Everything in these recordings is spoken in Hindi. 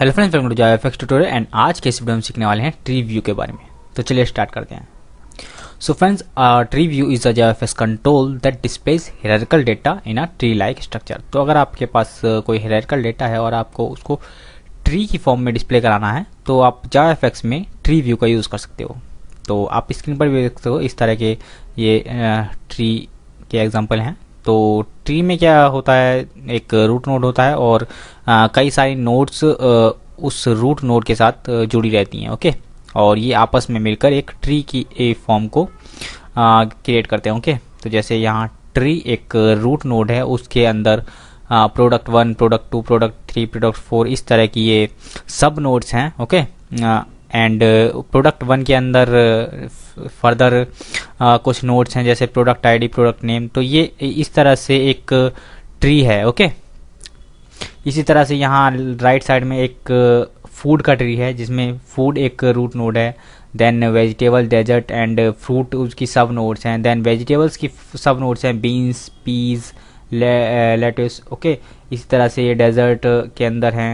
Hello friends welcome to Java FX tutorial and आज के इस वीडियो में सीखने वाले हैं ट्री व्यू के बारे में तो चलिए स्टार्ट करते हैं so friends tree view is a Java FX control that displays hierarchical data in a tree like structure तो अगर आपके पास uh, कोई हेरिकल डेटा है और आपको उसको ट्री की फॉर्म में डिस्प्ले कराना है तो आप जावा एफएक्स में ट्री व्यू का यूज़ कर सकते हो तो आप स्क्रीन पर भी देख सकते हो इस तरह के ये ट्री uh, के एग्जाम्पल हैं तो ट्री में क्या होता है एक रूट नोड होता है और कई सारी नोड्स उस रूट नोड के साथ जुड़ी रहती हैं ओके और ये आपस में मिलकर एक ट्री की ए फॉर्म को क्रिएट करते हैं ओके तो जैसे यहाँ ट्री एक रूट नोड है उसके अंदर product one product two product three product four इस तरह की ये सब नोड्स हैं ओके एंड प्रोडक्ट वन के अंदर फर्दर uh, uh, कुछ नोट्स हैं जैसे प्रोडक्ट आईडी प्रोडक्ट नेम तो ये इस तरह से एक ट्री uh, है ओके इसी तरह से यहाँ राइट साइड में एक फूड का ट्री है जिसमें फूड एक रूट नोड है then vegetable dessert and fruit उसकी सब नोट्स हैं देन वेजिटेबल्स की सब नोट्स हैं बीन्स पीज लेटस ओके इसी तरह से ये डेजर्ट के अंदर हैं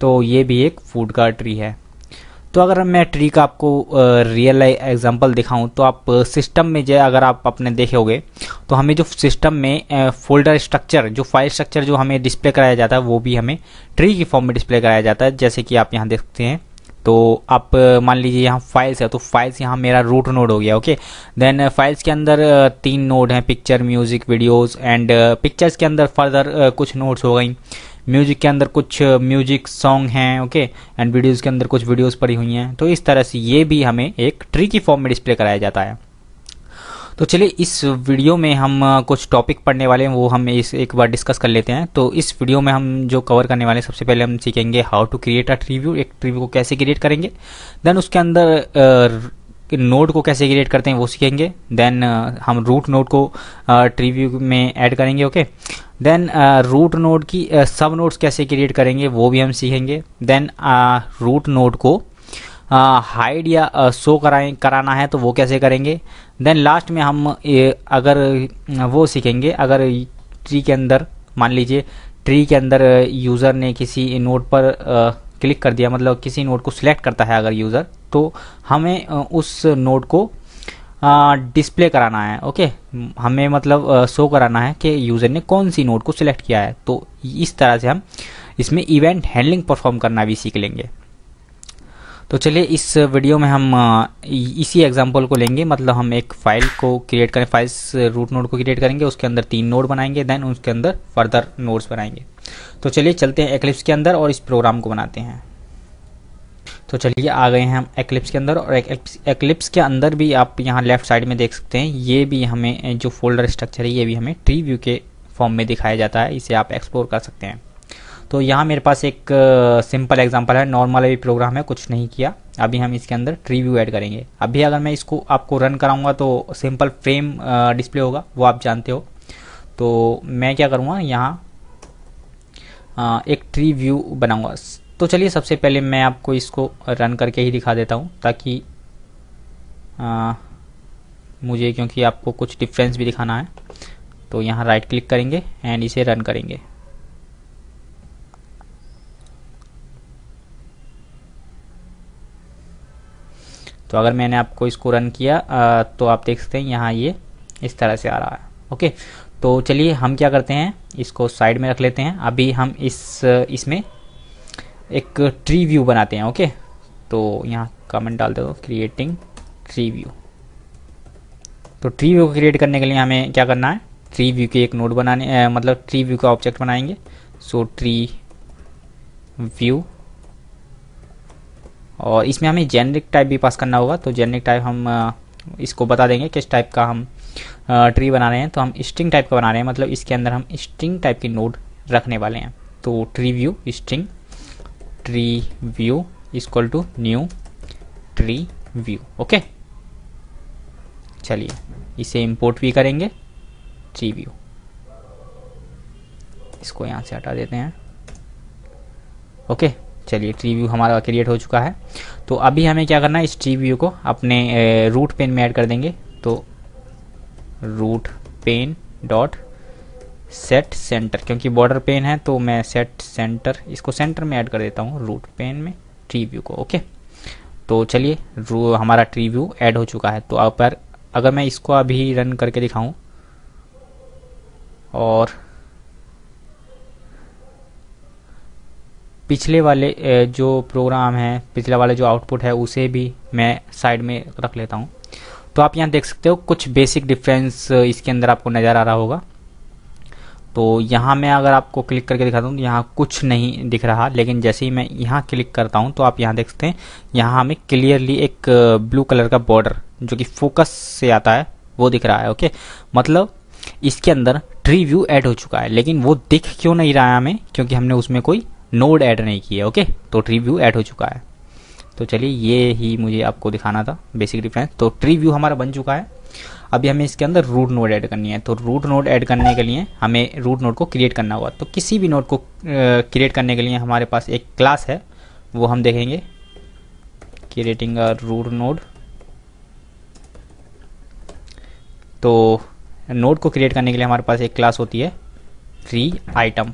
तो ये भी एक फूड का ट्री है तो अगर मैं ट्रिक आपको रियल एग्जांपल दिखाऊं तो आप सिस्टम में जो अगर आप अपने देखोगे तो हमें जो सिस्टम में फोल्डर स्ट्रक्चर जो फाइल स्ट्रक्चर जो हमें डिस्प्ले कराया जाता है वो भी हमें ट्री की फॉर्म में डिस्प्ले कराया जाता है जैसे कि आप यहाँ देखते हैं तो आप मान लीजिए यहाँ फाइल्स है तो फाइल्स यहाँ मेरा रूट नोड हो गया ओके देन फाइल्स के अंदर तीन नोड हैं picture music videos and pictures के अंदर फर्दर कुछ नोड्स हो गई म्यूजिक के अंदर कुछ म्यूजिक सॉन्ग हैं ओके एंड वीडियोज़ के अंदर कुछ वीडियोज़ पड़ी हुई हैं तो इस तरह से ये भी हमें एक ट्री की फॉर्म में डिस्प्ले कराया जाता है तो चलिए इस वीडियो में हम कुछ टॉपिक पढ़ने वाले हैं वो हम इस एक बार डिस्कस कर लेते हैं तो इस वीडियो में हम जो कवर करने वाले हैं सबसे पहले हम सीखेंगे how to create a tree view एक ट्रीव्यू को कैसे क्रिएट करेंगे देन उसके अंदर कि नोड को कैसे क्रिएट करते हैं वो सीखेंगे देन uh, हम रूट नोड को ट्रीव्यू uh, में ऐड करेंगे ओके देन रूट नोड की सब uh, नोड्स कैसे क्रिएट करेंगे वो भी हम सीखेंगे देन रूट नोड को हाइड uh, या शो uh, कराए कराना है तो वो कैसे करेंगे देन लास्ट में हम uh, अगर वो सीखेंगे अगर ट्री के अंदर मान लीजिए ट्री के अंदर यूज़र ने किसी नोट पर uh, क्लिक कर दिया मतलब किसी नोड को सिलेक्ट करता है अगर यूज़र तो हमें उस नोड को डिस्प्ले कराना है ओके हमें मतलब शो कराना है कि यूज़र ने कौन सी नोड को सिलेक्ट किया है तो इस तरह से हम इसमें इवेंट हैंडलिंग परफॉर्म करना भी सीख लेंगे तो चलिए इस वीडियो में हम इसी एग्जांपल को लेंगे मतलब हम एक फाइल को क्रिएट करें फाइल्स रूट नोड को क्रिएट करेंगे उसके अंदर तीन नोड बनाएंगे देन उसके अंदर फर्दर नोड्स बनाएंगे तो चलिए चलते हैं एक्लिप्स के अंदर और इस प्रोग्राम को बनाते हैं तो चलिए आ गए हैं हम एक्लिप्स के अंदर और एक्लिप्स के अंदर भी आप यहाँ लेफ्ट साइड में देख सकते हैं ये भी हमें जो फोल्डर स्ट्रक्चर है ये भी हमें ट्री व्यू के फॉर्म में दिखाया जाता है इसे आप एक्सप्लोर कर सकते हैं तो यहाँ मेरे पास एक सिंपल एग्जांपल है नॉर्मल अभी प्रोग्राम है कुछ नहीं किया अभी हम इसके अंदर ट्री व्यू ऐड करेंगे अभी अगर मैं इसको आपको रन कराऊंगा तो सिंपल फ्रेम डिस्प्ले होगा वो आप जानते हो तो मैं क्या करूँगा यहाँ एक ट्री व्यू बनाऊंगा तो चलिए सबसे पहले मैं आपको इसको रन करके ही दिखा देता हूँ ताकि आ, मुझे क्योंकि आपको कुछ डिफरेंस भी दिखाना है तो यहाँ राइट क्लिक करेंगे एंड इसे रन करेंगे तो अगर मैंने आपको इसको रन किया आ, तो आप देख सकते हैं यहाँ ये इस तरह से आ रहा है ओके तो चलिए हम क्या करते हैं इसको साइड में रख लेते हैं अभी हम इस इसमें एक ट्री व्यू बनाते हैं ओके तो यहाँ कमेंट डाल दो क्रिएटिंग ट्री व्यू तो ट्री व्यू को क्रिएट करने के लिए हमें क्या करना है ट्री व्यू के एक नोट बनाने ए, मतलब ट्री व्यू का ऑब्जेक्ट बनाएंगे सो ट्री व्यू और इसमें हमें जेनरिक टाइप भी पास करना होगा तो जेनरिक टाइप हम इसको बता देंगे किस टाइप का हम ट्री बना रहे हैं तो हम स्ट्रिंग टाइप का बना रहे हैं मतलब इसके अंदर हम स्ट्रिंग टाइप की नोड रखने वाले हैं तो tree view string tree view is equal to new tree view okay चलिए इसे इंपोर्ट भी करेंगे ट्री व्यू इसको यहाँ से हटा देते हैं ओके चलिए ट्री व्यू हमारा क्रिएट हो चुका है तो अभी हमें क्या करना है इस ट्री व्यू को अपने रूट पेन में ऐड कर देंगे root pane dot set center क्योंकि बॉर्डर पेन है तो मैं सेट सेंटर इसको सेंटर में ऐड कर देता हूँ रूट पेन में ट्री व्यू को ओके तो चलिए हमारा ट्री व्यू ऐड हो चुका है तो आप अगर मैं इसको अभी रन करके दिखाऊं और पिछले वाले जो प्रोग्राम है पिछले वाले जो आउटपुट है उसे भी मैं साइड में रख लेता हूँ तो आप यहाँ देख सकते हो कुछ बेसिक डिफरेंस इसके अंदर आपको नज़र आ रहा होगा तो यहाँ मैं अगर आपको क्लिक करके दिखा दूँ तो यहाँ कुछ नहीं दिख रहा लेकिन जैसे ही मैं यहाँ क्लिक करता हूँ तो आप यहाँ देख सकते हैं यहाँ हमें क्लियरली एक ब्लू कलर का बॉर्डर जो कि फोकस से आता है वो दिख रहा है ओके मतलब इसके अंदर ट्री व्यू ऐड हो चुका है लेकिन वो दिख क्यों नहीं रहा है हमें क्योंकि हमने उसमें कोई नोड ऐड नहीं किया ओके तो ट्री व्यू ऐड हो चुका है तो चलिए ये ही मुझे आपको दिखाना था बेसिक डिफरेंस तो ट्री व्यू हमारा बन चुका है अभी हमें इसके अंदर रूट नोड ऐड करनी है तो रूट नोड ऐड करने के लिए हमें रूट नोड को क्रिएट करना होगा तो किसी भी नोड को क्रिएट करने के लिए हमारे पास एक क्लास है वो हम देखेंगे क्रिएटिंग अ रूट नोड तो नोड को क्रिएट करने के लिए हमारे पास एक क्लास होती है ट्री आइटम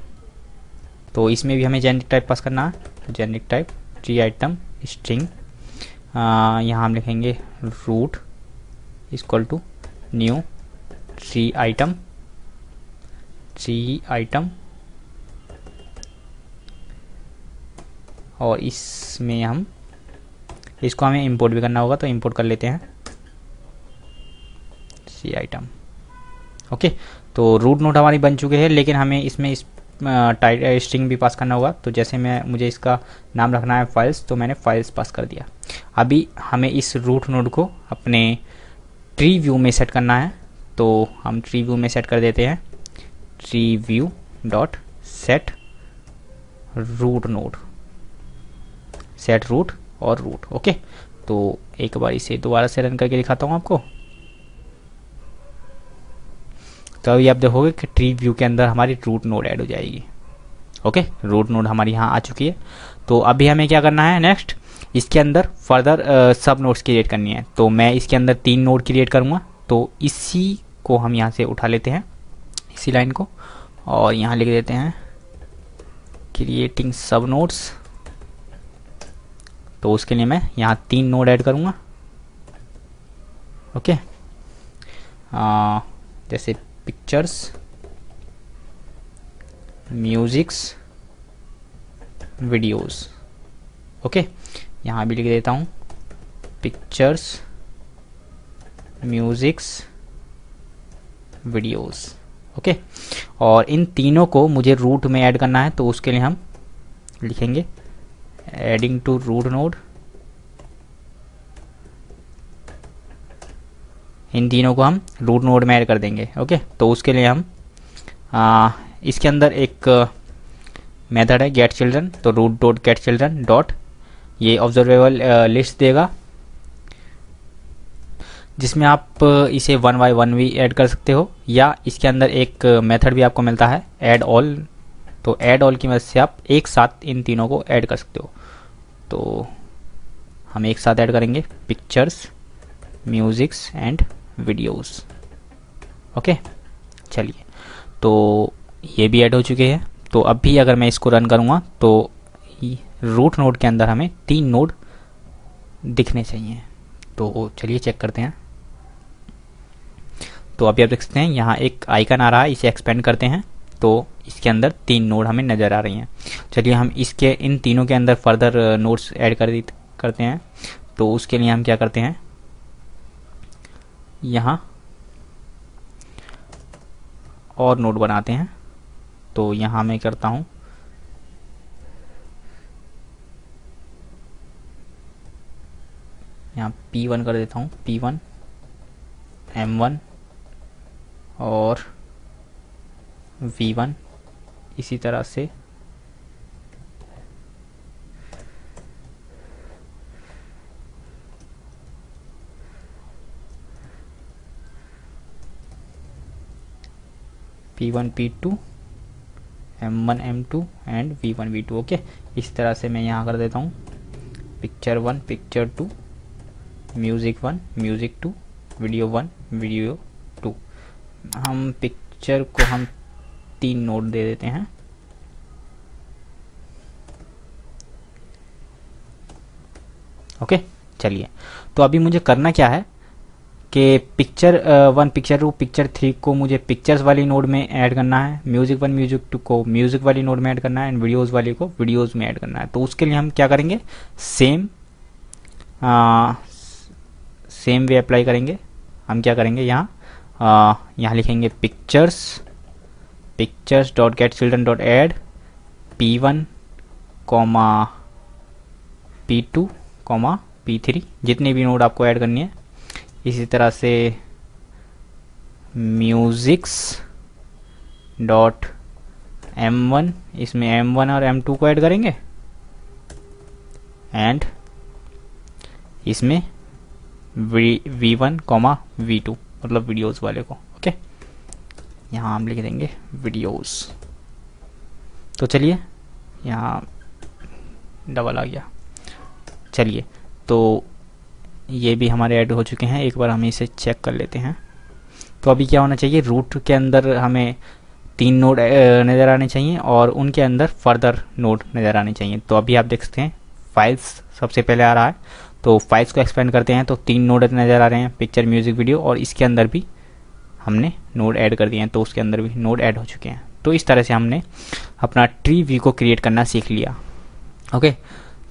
तो इसमें भी हमें जेनरिक टाइप पास करना है generic type tree item string यहाँ हम लिखेंगे root is equal to new tree item tree item और इसमें हम इसको हमें इंपोर्ट भी करना होगा तो इंपोर्ट कर लेते हैं सी आइटम ओके तो रूट नोट हमारी बन चुके हैं लेकिन हमें इसमें इस टाइट स्ट्रिंग भी पास करना होगा तो जैसे मैं मुझे इसका नाम रखना है फाइल्स तो मैंने फाइल्स पास कर दिया अभी हमें इस रूट नोड को अपने ट्री व्यू में सेट करना है तो हम ट्री व्यू में सेट कर देते हैं tree view dot set root node set root और रूट ओके तो एक बार इसे दोबारा से रन करके दिखाता हूँ आपको तो अभी आप देखोगे कि ट्री व्यू के अंदर हमारी रूट नोड ऐड हो जाएगी ओके रूट नोड हमारी यहाँ आ चुकी है तो अभी हमें क्या करना है नेक्स्ट इसके अंदर फर्दर सब नोड्स क्रिएट करनी है तो मैं इसके अंदर तीन नोड क्रिएट करूँगा तो इसी को हम यहाँ से उठा लेते हैं इसी लाइन को और यहाँ लिख देते हैं क्रिएटिंग सब नोट्स तो उसके लिए मैं यहाँ तीन नोड ऐड करूँगा ओके आ, जैसे pictures म्यूजिक्स वीडियोस ओके यहां भी लिख देता हूं पिक्चर्स म्यूजिक्स वीडियोस ओके और इन तीनों को मुझे रूट में ऐड करना है तो उसके लिए हम लिखेंगे एडिंग टू रूट नोड इन तीनों को हम रूट नोड में ऐड कर देंगे ओके तो उसके लिए हम आ, इसके अंदर एक मेथड है गेट चिल्ड्रन तो root dot get children dot ये ऑब्जर्वेबल लिस्ट देगा जिसमें आप इसे वन बाई वन भी ऐड कर सकते हो या इसके अंदर एक मेथड भी आपको मिलता है ऐड ऑल तो ऐड ऑल की मदद से आप एक साथ इन तीनों को ऐड कर सकते हो तो हम एक साथ ऐड करेंगे pictures musics and videos okay चलिए तो ये भी ऐड हो चुके हैं तो अब भी अगर मैं इसको रन करूँगा तो रूट नोड के अंदर हमें तीन नोड दिखने चाहिए तो चलिए चेक करते हैं तो अभी आप देख सकते हैं यहाँ एक आइकन आ रहा है इसे एक्सपेंड करते हैं तो इसके अंदर तीन नोड हमें नज़र आ रही हैं चलिए हम इसके इन तीनों के अंदर फर्दर नोड्स ऐड कर करते हैं तो उसके लिए हम क्या करते हैं यहाँ और नोड बनाते हैं तो यहाँ मैं करता हूँ यहाँ P1 कर देता हूँ P1 M1 और V1 इसी तरह से P1 P2 M1 M2 and V1 V2 okay इस तरह से मैं यहाँ कर देता हूँ picture one picture two music one music two video one video two हम पिक्चर को हम तीन नोट दे देते हैं ओके चलिए तो अभी मुझे करना क्या है कि picture one picture two picture three को मुझे पिक्चर्स वाली नोड में ऐड करना है म्यूजिक वन म्यूजिक टू को म्यूजिक वाली नोड में ऐड करना है एंड वीडियोज़ वाली को वीडियोज में ऐड करना है तो उसके लिए हम क्या करेंगे सेम सेम वे अप्लाई करेंगे हम क्या करेंगे यहाँ uh, यहाँ लिखेंगे pictures pictures dot get children dot add P one comma P two comma P three जितनी भी नोड आपको ऐड करनी है इसी तरह से म्यूजिक्स डॉट एम वन इसमें एम वन और एम टू को ऐड करेंगे एंड इसमें V one comma V two मतलब वीडियोस वाले को ओके यहाँ हम लिख देंगे वीडियोस तो चलिए यहाँ डबल आ गया चलिए तो ये भी हमारे ऐड हो चुके हैं एक बार हम इसे चेक कर लेते हैं तो अभी क्या होना चाहिए रूट के अंदर हमें तीन नोड नज़र आने चाहिए और उनके अंदर फर्दर नोड नज़र आने चाहिए तो अभी आप देख सकते हैं फाइल्स सबसे पहले आ रहा है तो फाइल्स को एक्सपेंड करते हैं तो तीन नोड नज़र आ रहे हैं पिक्चर म्यूज़िक वीडियो और इसके अंदर भी हमने नोड ऐड कर दिए हैं तो उसके अंदर भी नोड ऐड हो चुके हैं तो इस तरह से हमने अपना ट्री व्यू को क्रिएट करना सीख लिया ओके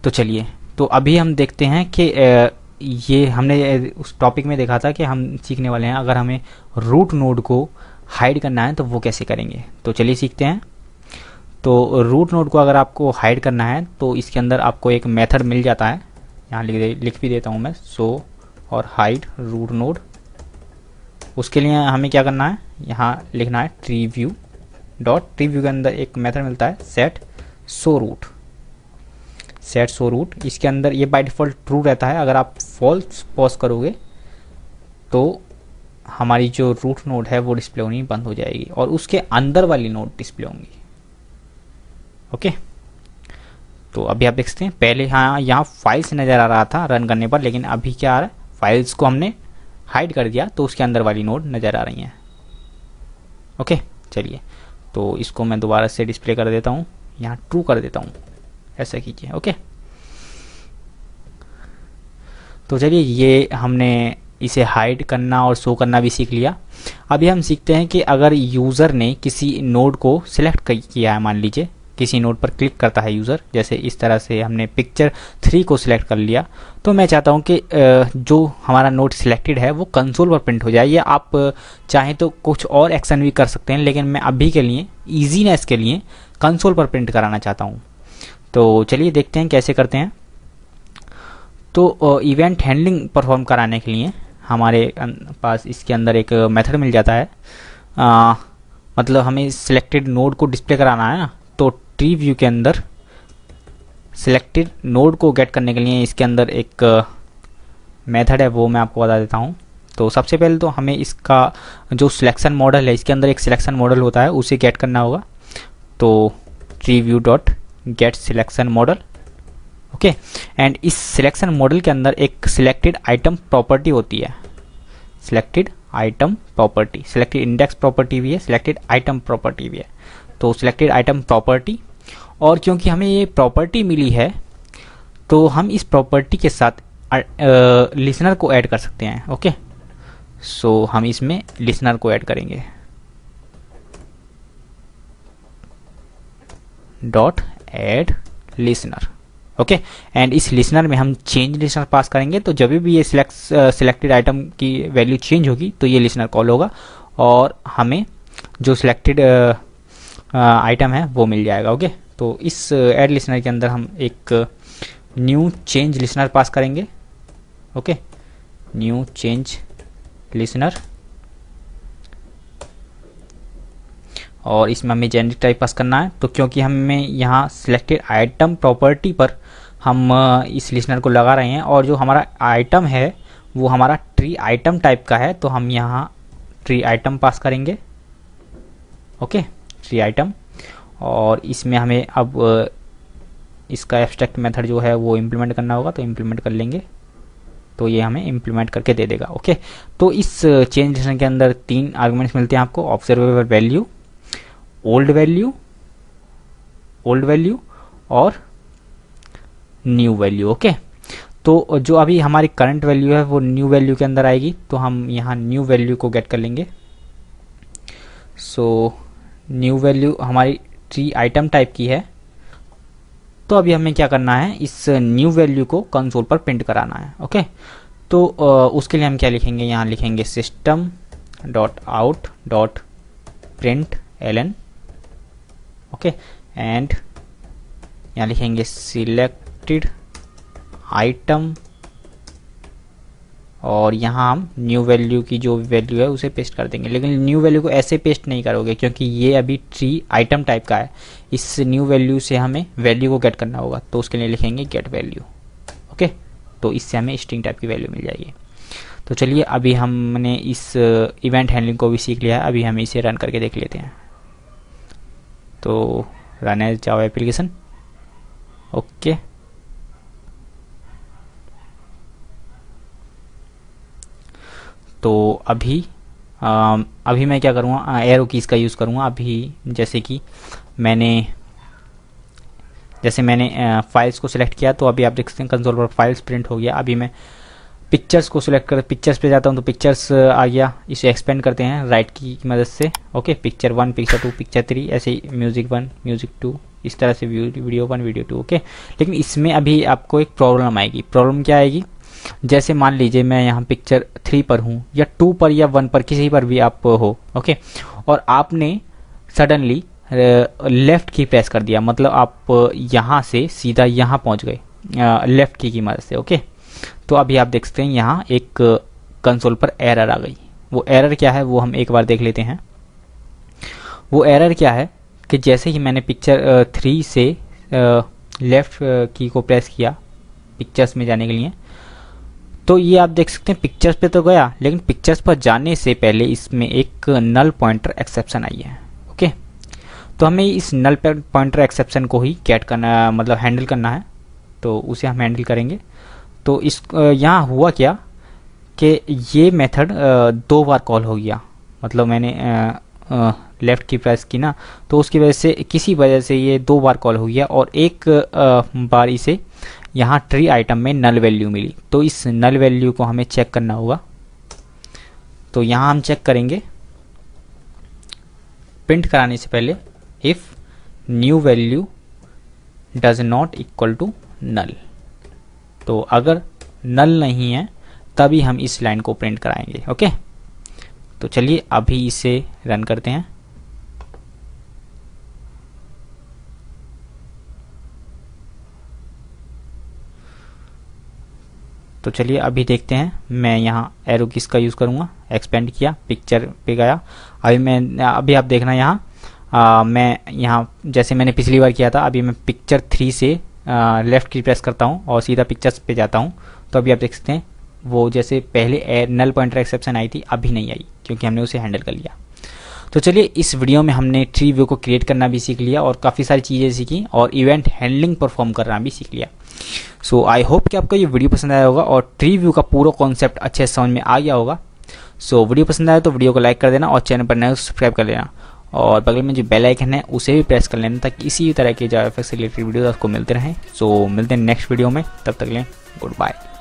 तो चलिए तो अभी हम देखते हैं कि ये हमने उस टॉपिक में देखा था कि हम सीखने वाले हैं अगर हमें रूट नोड को हाइड करना है तो वो कैसे करेंगे तो चलिए सीखते हैं तो रूट नोड को अगर आपको हाइड करना है तो इसके अंदर आपको एक मेथड मिल जाता है यहाँ लिख लिख भी देता हूँ मैं सो so और हाइड रूट नोड उसके लिए हमें क्या करना है यहाँ लिखना है tree view dot tree view के अंदर एक मेथड मिलता है set show root set show root इसके अंदर ये बाई डिफ़ॉल्ट ट्रू रहता है अगर आप फॉल्स पॉज करोगे तो हमारी जो रूट नोड है वो डिस्प्ले होनी बंद हो जाएगी और उसके अंदर वाली नोड डिस्प्ले होंगी ओके तो अभी आप देखते हैं पहले हाँ यहाँ फाइल्स नज़र आ रहा था रन करने पर लेकिन अभी क्या आ रहा है फाइल्स को हमने हाइड कर दिया तो उसके अंदर वाली नोड नज़र आ रही हैं ओके चलिए तो इसको मैं दोबारा से डिस्प्ले कर देता हूँ यहाँ ट्रू कर देता हूँ ऐसा कीजिए ओके तो चलिए ये हमने इसे हाइड करना और शो करना भी सीख लिया अभी हम सीखते हैं कि अगर यूज़र ने किसी नोड को सिलेक्ट किया है मान लीजिए किसी नोड पर क्लिक करता है यूज़र जैसे इस तरह से हमने पिक्चर थ्री को सिलेक्ट कर लिया तो मैं चाहता हूँ कि जो हमारा नोड सिलेक्टेड है वो कंसोल पर प्रिंट हो जाए या आप चाहें तो कुछ और एक्शन भी कर सकते हैं लेकिन मैं अभी के लिए ईजीनेस के लिए कंसोल पर प्रिंट कराना चाहता हूँ तो चलिए देखते हैं कैसे करते हैं तो इवेंट हैंडलिंग परफॉर्म कराने के लिए हमारे अं, पास इसके अंदर एक मेथड मिल जाता है आ, मतलब हमें सिलेक्टेड नोड को डिस्प्ले कराना है ना तो ट्री व्यू के अंदर सिलेक्टेड नोड को गेट करने के लिए इसके अंदर एक मेथड है वो मैं आपको बता देता हूँ तो सबसे पहले तो हमें इसका जो सिलेक्शन मॉडल है इसके अंदर एक सिलेक्शन मॉडल होता है उसे गेट करना होगा तो tree view dot get selection model okay and इस सिलेक्शन मॉडल के अंदर एक सिलेक्टेड आइटम प्रॉपर्टी होती है selected item property selected index property भी है सिलेक्टेड आइटम प्रॉपर्टी भी है तो सिलेक्टेड आइटम प्रॉपर्टी और क्योंकि हमें ये प्रॉपर्टी मिली है तो हम इस प्रॉपर्टी के साथ लिसनर को ऐड कर सकते हैं ओके सो so, हम इसमें लिसनर को ऐड करेंगे dot add listener okay and इस लिसनर में हम चेंज लिसनर पास करेंगे तो जब भी ये सिलेक्ट सिलेक्टेड आइटम की वैल्यू चेंज होगी तो ये लिसनर कॉल होगा और हमें जो सिलेक्टेड आइटम uh, uh, है वो मिल जाएगा ओके okay? तो इस एड uh, लिसनर के अंदर हम एक न्यू चेंज लिसनर पास करेंगे ओके न्यू चेंज लिसनर और इसमें हमें जेनरिक टाइप पास करना है तो क्योंकि हमें यहाँ सिलेक्टेड आइटम प्रॉपर्टी पर हम इस लिसनर को लगा रहे हैं और जो हमारा आइटम है वो हमारा ट्री आइटम टाइप का है तो हम यहाँ ट्री आइटम पास करेंगे ओके ट्री आइटम और इसमें हमें अब इसका एब्स्ट्रैक्ट मेथड जो है वो इम्प्लीमेंट करना होगा तो इम्प्लीमेंट कर लेंगे तो ये हमें इम्प्लीमेंट करके दे देगा ओके तो इस चेंज के अंदर तीन आर्गूमेंट्स मिलते हैं आपको observable value old value old value और न्यू वैल्यू ओके तो जो अभी हमारी करंट वैल्यू है वो न्यू वैल्यू के अंदर आएगी तो हम यहाँ न्यू वैल्यू को गेट कर लेंगे सो न्यू वैल्यू हमारी ट्री आइटम टाइप की है तो अभी हमें क्या करना है इस न्यू वैल्यू को कंसोल पर प्रिंट कराना है ओके तो आ, उसके लिए हम क्या लिखेंगे यहाँ लिखेंगे system dot out dot print L N okay and यहाँ लिखेंगे सिलेक्टेड आइटम और यहाँ हम न्यू वैल्यू की जो वैल्यू है उसे पेस्ट कर देंगे लेकिन न्यू वैल्यू को ऐसे पेस्ट नहीं करोगे क्योंकि ये अभी ट्री आइटम टाइप का है इस न्यू वैल्यू से हमें वैल्यू को गेट करना होगा तो उसके लिए लिखेंगे गेट वैल्यू ओके तो इससे हमें स्ट्रिंग टाइप की वैल्यू मिल जाएगी तो चलिए अभी हमने इस इवेंट हैंडलिंग को भी सीख लिया है अभी हम इसे रन करके देख लेते हैं तो run as Java application okay तो अभी आ, अभी मैं क्या करूँगा एरो कीज़ का यूज़ करूँगा अभी जैसे कि मैंने जैसे मैंने आ, फाइल्स को सिलेक्ट किया तो अभी आप देख सकते हैं कंसोल पर फाइल्स प्रिंट हो गया अभी मैं पिक्चर्स को सिलेक्ट कर पिक्चर्स पे जाता हूँ तो पिक्चर्स आ गया इसे एक्सपेंड करते हैं राइट की मदद से okay picture one picture two picture three ऐसे ही म्यूजिक वन म्यूजिक टू इस तरह से video one video two okay लेकिन इसमें अभी आपको एक प्रॉब्लम आएगी प्रॉब्लम क्या आएगी जैसे मान लीजिए मैं यहाँ पिक्चर थ्री पर हूँ या टू पर या वन पर किसी पर भी आप हो ओके और आपने सडनली लेफ़्ट की प्रेस कर दिया मतलब आप यहाँ से सीधा यहाँ पहुँच गए लेफ़्ट की की मदद से ओके तो अभी आप देख सकते हैं यहाँ एक कंसोल पर एरर आ गई वो एरर क्या है वो हम एक बार देख लेते हैं वो एरर क्या है कि जैसे ही मैंने पिक्चर थ्री से लेफ़्ट की को प्रेस किया पिक्चर्स में जाने के लिए तो ये आप देख सकते हैं पिक्चर्स पे तो गया लेकिन पिक्चर्स पर जाने से पहले इसमें एक नल पॉइंटर एक्सेप्शन आई है ओके तो हमें इस नल पॉइंटर एक्सेप्शन को ही कैट करना मतलब हैंडल करना है तो उसे हम हैंडल करेंगे तो इस यहाँ हुआ क्या कि ये मेथड दो बार कॉल हो गया मतलब मैंने लेफ़्ट की प्रेस की ना तो उसकी वजह से किसी वजह से ये दो बार कॉल हो गया और एक बार इसे यहाँ ट्री आइटम में नल वैल्यू मिली तो इस नल वैल्यू को हमें चेक करना होगा तो यहाँ हम चेक करेंगे प्रिंट कराने से पहले if new value does not equal to null तो अगर नल नहीं है तभी हम इस लाइन को प्रिंट कराएंगे ओके तो चलिए अभी इसे रन करते हैं तो चलिए अभी देखते हैं मैं यहाँ एरो किस का यूज़ करूँगा एक्सपेंड किया पिक्चर पे गया अभी मैं अभी आप देखना यहाँ मैं यहाँ जैसे मैंने पिछली बार किया था अभी मैं पिक्चर थ्री से लेफ़्ट की प्रेस करता हूँ और सीधा पिक्चर्स पे जाता हूँ तो अभी आप देख सकते हैं वो जैसे पहले नल पॉइंटर एक्सेप्शन आई थी अभी नहीं आई क्योंकि हमने उसे हैंडल कर लिया तो चलिए इस वीडियो में हमने ट्री व्यू को क्रिएट करना भी सीख लिया और काफ़ी सारी चीज़ें सीखी और इवेंट हैंडलिंग परफॉर्म करना भी सीख लिया सो आई होप कि आपको ये वीडियो पसंद आया होगा और ट्री व्यू का पूरा कॉन्सेप्ट अच्छे समझ में आ गया होगा सो so, वीडियो पसंद आया तो वीडियो को लाइक कर देना और चैनल पर नए सब्सक्राइब तो कर लेना और बगल में जो बेल आइकन है उसे भी प्रेस कर लेना ताकि इसी तरह के जावा से रिलेटेड वीडियो आपको मिलते रहें सो मिलते हैं नेक्स्ट वीडियो में तब तक लें गुड बाय